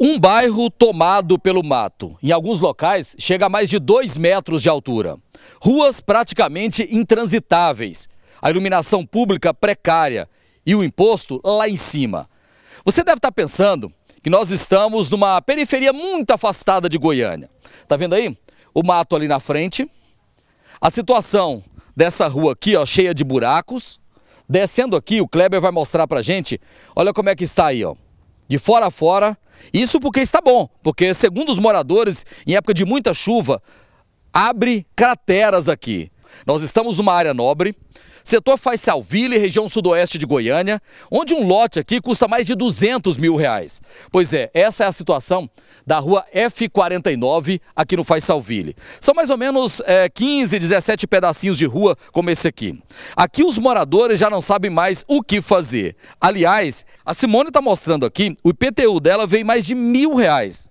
Um bairro tomado pelo mato. Em alguns locais, chega a mais de 2 metros de altura. Ruas praticamente intransitáveis. A iluminação pública precária. E o imposto lá em cima. Você deve estar tá pensando que nós estamos numa periferia muito afastada de Goiânia. Tá vendo aí? O mato ali na frente. A situação dessa rua aqui, ó, cheia de buracos. Descendo aqui, o Kleber vai mostrar pra gente. Olha como é que está aí, ó de fora a fora. Isso porque está bom, porque segundo os moradores, em época de muita chuva, abre crateras aqui. Nós estamos numa área nobre, Setor Faisalville, região sudoeste de Goiânia, onde um lote aqui custa mais de 200 mil reais. Pois é, essa é a situação da rua F49 aqui no Faisalville. São mais ou menos é, 15, 17 pedacinhos de rua como esse aqui. Aqui os moradores já não sabem mais o que fazer. Aliás, a Simone está mostrando aqui, o IPTU dela veio mais de mil reais.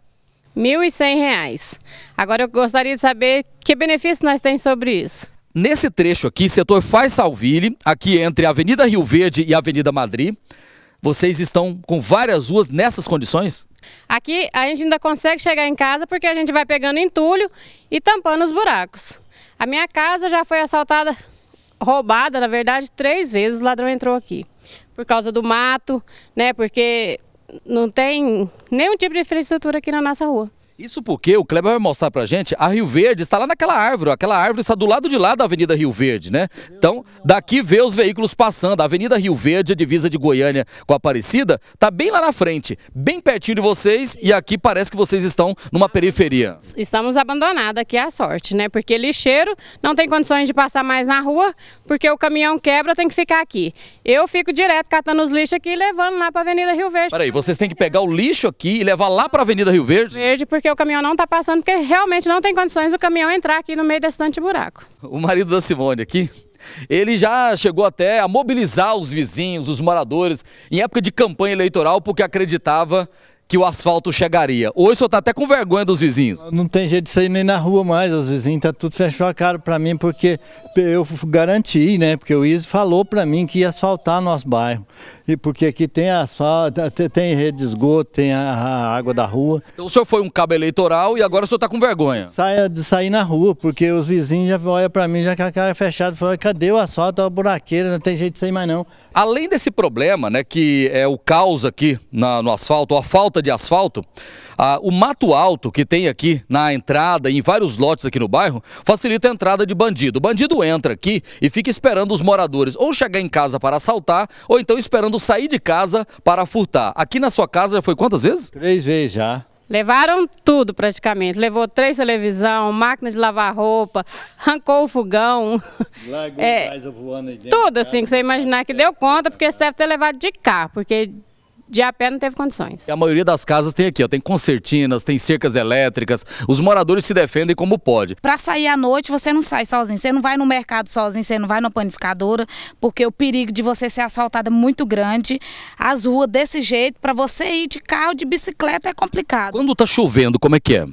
R$ 1.100. Agora eu gostaria de saber que benefício nós temos sobre isso nesse trecho aqui, setor Faz Salville, aqui entre a Avenida Rio Verde e a Avenida Madrid, vocês estão com várias ruas nessas condições? Aqui a gente ainda consegue chegar em casa porque a gente vai pegando entulho e tampando os buracos. A minha casa já foi assaltada, roubada, na verdade, três vezes o ladrão entrou aqui. Por causa do mato, né? Porque não tem nenhum tipo de infraestrutura aqui na nossa rua. Isso porque o Kleber vai mostrar pra gente, a Rio Verde está lá naquela árvore, aquela árvore está do lado de lá da Avenida Rio Verde, né? Então, daqui vê os veículos passando, a Avenida Rio Verde, a divisa de Goiânia com a Aparecida, tá bem lá na frente, bem pertinho de vocês e aqui parece que vocês estão numa periferia. Estamos abandonados aqui é a sorte, né? Porque lixeiro não tem condições de passar mais na rua, porque o caminhão quebra, tem que ficar aqui. Eu fico direto catando os lixos aqui e levando lá pra Avenida Rio Verde. Peraí, vocês têm que pegar o lixo aqui e levar lá pra Avenida Rio Verde? Verde, porque porque o caminhão não está passando, porque realmente não tem condições do caminhão entrar aqui no meio desse tanto de buraco. O marido da Simone aqui, ele já chegou até a mobilizar os vizinhos, os moradores, em época de campanha eleitoral, porque acreditava que o asfalto chegaria. Hoje o senhor está até com vergonha dos vizinhos. Não tem jeito de sair nem na rua mais, os vizinhos tá tudo fechou a cara para mim, porque eu garanti, né? Porque o Iso falou para mim que ia asfaltar nosso bairro. E porque aqui tem asfalto, tem rede de esgoto, tem a, a água da rua. Então o senhor foi um cabo eleitoral e agora o senhor está com vergonha. Saia de sair na rua, porque os vizinhos já olham para mim já com a cara fechada, falam, cadê o asfalto, é a buraqueira, não tem jeito de sair mais não. Além desse problema, né, que é o caos aqui na, no asfalto, a falta de asfalto, ah, o mato alto que tem aqui na entrada, em vários lotes aqui no bairro, facilita a entrada de bandido. O bandido entra aqui e fica esperando os moradores ou chegar em casa para assaltar, ou então esperando sair de casa para furtar. Aqui na sua casa já foi quantas vezes? Três vezes já. Levaram tudo praticamente. Levou três televisão, máquina de lavar roupa, arrancou o fogão. é, é voando aí tudo assim que você né? imaginar que deu conta, porque você deve ter levado de cá, porque de a pé não teve condições. E a maioria das casas tem aqui, ó, tem concertinas, tem cercas elétricas, os moradores se defendem como pode. Para sair à noite, você não sai sozinho, você não vai no mercado sozinho, você não vai na panificadora, porque o perigo de você ser assaltado é muito grande. As ruas desse jeito, para você ir de carro, de bicicleta, é complicado. Quando tá chovendo, como é que é?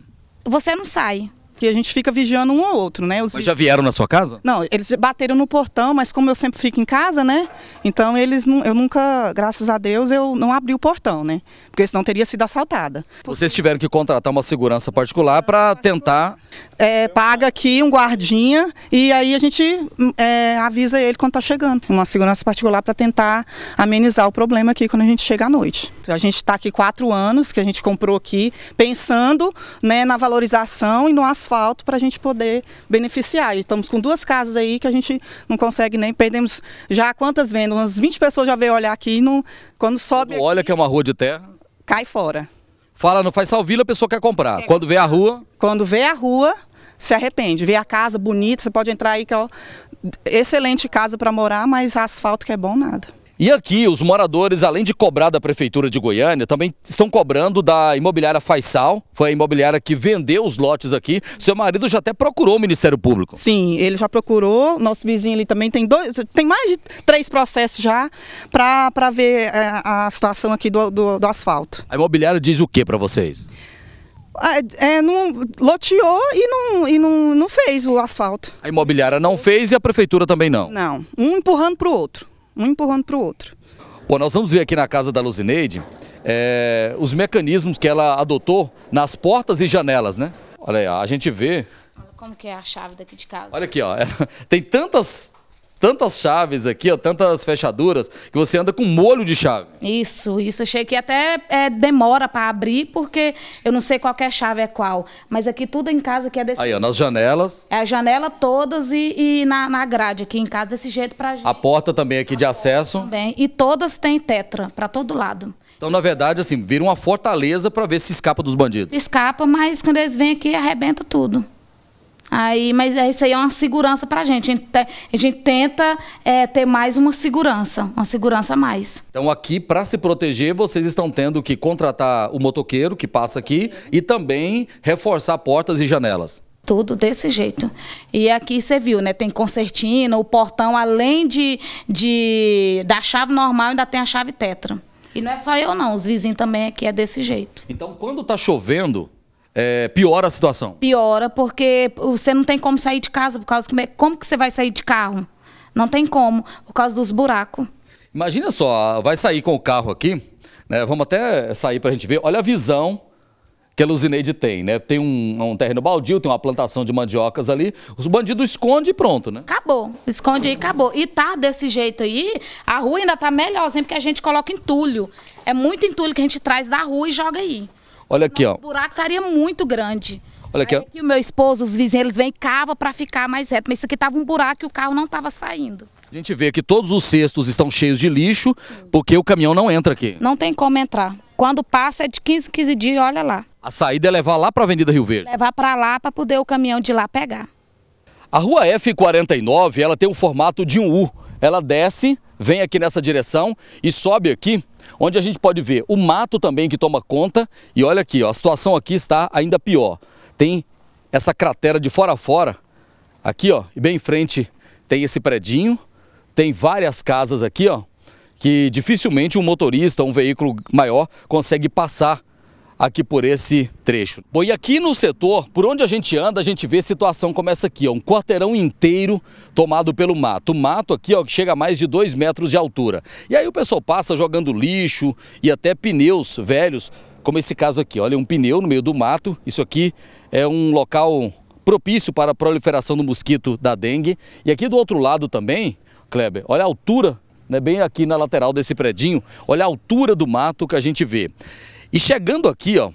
Você não sai que a gente fica vigiando um ao outro, né? Os... Mas já vieram na sua casa? Não, eles bateram no portão, mas como eu sempre fico em casa, né? Então eles, eu nunca, graças a Deus, eu não abri o portão, né? Porque senão teria sido assaltada. Vocês tiveram que contratar uma segurança particular para tentar... É, paga aqui um guardinha e aí a gente é, avisa ele quando está chegando. Uma segurança particular para tentar amenizar o problema aqui quando a gente chega à noite. A gente está aqui quatro anos, que a gente comprou aqui, pensando né, na valorização e no asfalto asfalto para a gente poder beneficiar. E estamos com duas casas aí que a gente não consegue nem, perdemos já quantas vendas, umas 20 pessoas já veio olhar aqui e não, quando sobe... Quando olha aqui, que é uma rua de terra. Cai fora. Fala, não faz salvila, a pessoa quer comprar. É, quando vê a rua... Quando vê a rua, se arrepende. Vê a casa bonita, você pode entrar aí que é ó, excelente casa para morar, mas asfalto que é bom nada. E aqui, os moradores, além de cobrar da Prefeitura de Goiânia, também estão cobrando da imobiliária Faisal, foi a imobiliária que vendeu os lotes aqui. Seu marido já até procurou o Ministério Público. Sim, ele já procurou, nosso vizinho ali também tem dois, tem mais de três processos já para ver a, é, a, situação aqui do, do, do asfalto. A imobiliária diz o que para vocês? Ah, é, é, não, loteou e, não, e não, não fez o asfalto. A imobiliária não fez e a prefeitura também não? Não, um empurrando para o outro um empurrando para o outro. Bom, nós vamos ver aqui na casa da Luzineide é, os mecanismos que ela adotou nas portas e janelas, né? Olha aí, a gente vê... Como que é a chave daqui de casa? Olha aqui, ó. Tem tantas tantas chaves aqui, ó, tantas fechaduras, que você anda com molho de chave. Isso, isso. Achei que até é, demora para abrir, porque eu não sei qual é chave é qual. Mas aqui tudo em casa que é desse Aí, ó, nas janelas. É a janela todas e, e na, na grade aqui em casa, desse jeito pra gente. A porta também aqui a de acesso. Também. E todas têm tetra, para todo lado. Então, na verdade, assim, vira uma fortaleza para ver se escapa dos bandidos. Escapa, mas quando eles vêm aqui, arrebenta tudo. Aí, mas é, isso aí é uma segurança para a gente. Te, a gente tenta é, ter mais uma segurança, uma segurança a mais. Então aqui, para se proteger, vocês estão tendo que contratar o motoqueiro que passa aqui e também reforçar portas e janelas. Tudo desse jeito. E aqui você viu, né? Tem concertina, o portão, além de, de da chave normal, ainda tem a chave tetra. E não é só eu não, os vizinhos também aqui é desse jeito. Então quando está chovendo, é, piora a situação. Piora, porque você não tem como sair de casa, por causa que, como que você vai sair de carro? Não tem como, por causa dos buracos. Imagina só, vai sair com o carro aqui, né? Vamos até sair para a gente ver. Olha a visão que a Luzineide tem, né? Tem um, um, terreno baldio, tem uma plantação de mandiocas ali. Os bandidos esconde e pronto, né? Acabou. Esconde aí, acabou. E tá desse jeito aí, a rua ainda tá sempre porque a gente coloca entulho. É muito entulho que a gente traz da rua e joga aí. Olha aqui, ó. O buraco estaria muito grande. Olha aqui, é ó. Aqui, o meu esposo, os vizinhos, eles vêm cava para ficar mais reto. Mas isso aqui tava um buraco e o carro não tava saindo. A gente vê que todos os cestos estão cheios de lixo, Sim. porque o caminhão não entra aqui. Não tem como entrar. Quando passa é de 15 15 dias, olha lá. A saída é levar lá para a Avenida Rio Verde? Levar para lá para poder o caminhão de lá pegar. A rua F49, ela tem o formato de um U. Ela desce vem aqui nessa direção e sobe aqui, onde a gente pode ver o mato também que toma conta. E olha aqui, ó, a situação aqui está ainda pior. Tem essa cratera de fora a fora, aqui ó, e bem em frente tem esse predinho, tem várias casas aqui ó, que dificilmente um motorista, um veículo maior consegue passar aqui por esse trecho. Bom, e aqui no setor, por onde a gente anda, a gente vê situação como essa aqui, ó, um quarteirão inteiro tomado pelo mato. O mato aqui, ó, que chega a mais de 2 metros de altura. E aí o pessoal passa jogando lixo e até pneus velhos, como esse caso aqui. Olha, um pneu no meio do mato. Isso aqui é um local propício para a proliferação do mosquito da dengue. E aqui do outro lado também, Kleber, olha a altura, né, bem aqui na lateral desse predinho, olha a altura do mato que a gente vê. E chegando aqui, ó,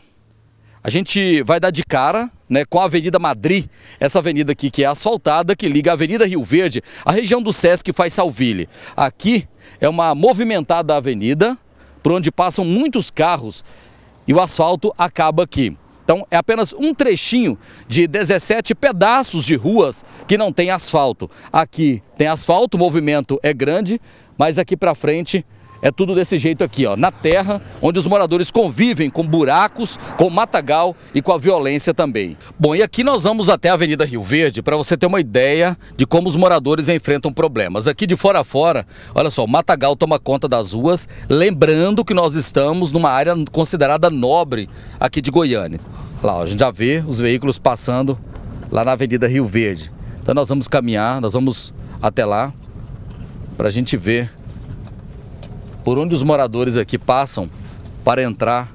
a gente vai dar de cara né, com a Avenida Madri, essa avenida aqui que é asfaltada, que liga a Avenida Rio Verde, à região do Sesc faz Salville. Aqui é uma movimentada avenida, por onde passam muitos carros e o asfalto acaba aqui. Então é apenas um trechinho de 17 pedaços de ruas que não tem asfalto. Aqui tem asfalto, o movimento é grande, mas aqui para frente é tudo desse jeito aqui, ó, na terra, onde os moradores convivem com buracos, com matagal e com a violência também. Bom, e aqui nós vamos até a Avenida Rio Verde para você ter uma ideia de como os moradores enfrentam problemas. Aqui de fora a fora, olha só, o matagal toma conta das ruas, lembrando que nós estamos numa área considerada nobre aqui de Goiânia. Lá, ó, a gente já vê os veículos passando lá na Avenida Rio Verde. Então nós vamos caminhar, nós vamos até lá para a gente ver por onde os moradores aqui passam para entrar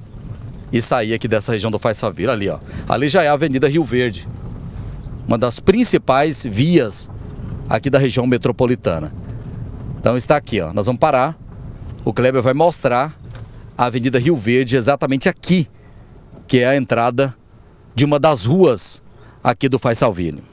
e sair aqui dessa região do Faisavira, ali ó. Ali já é a Avenida Rio Verde, uma das principais vias aqui da região metropolitana. Então está aqui ó, nós vamos parar, o Kleber vai mostrar a Avenida Rio Verde exatamente aqui, que é a entrada de uma das ruas aqui do Faisalvino.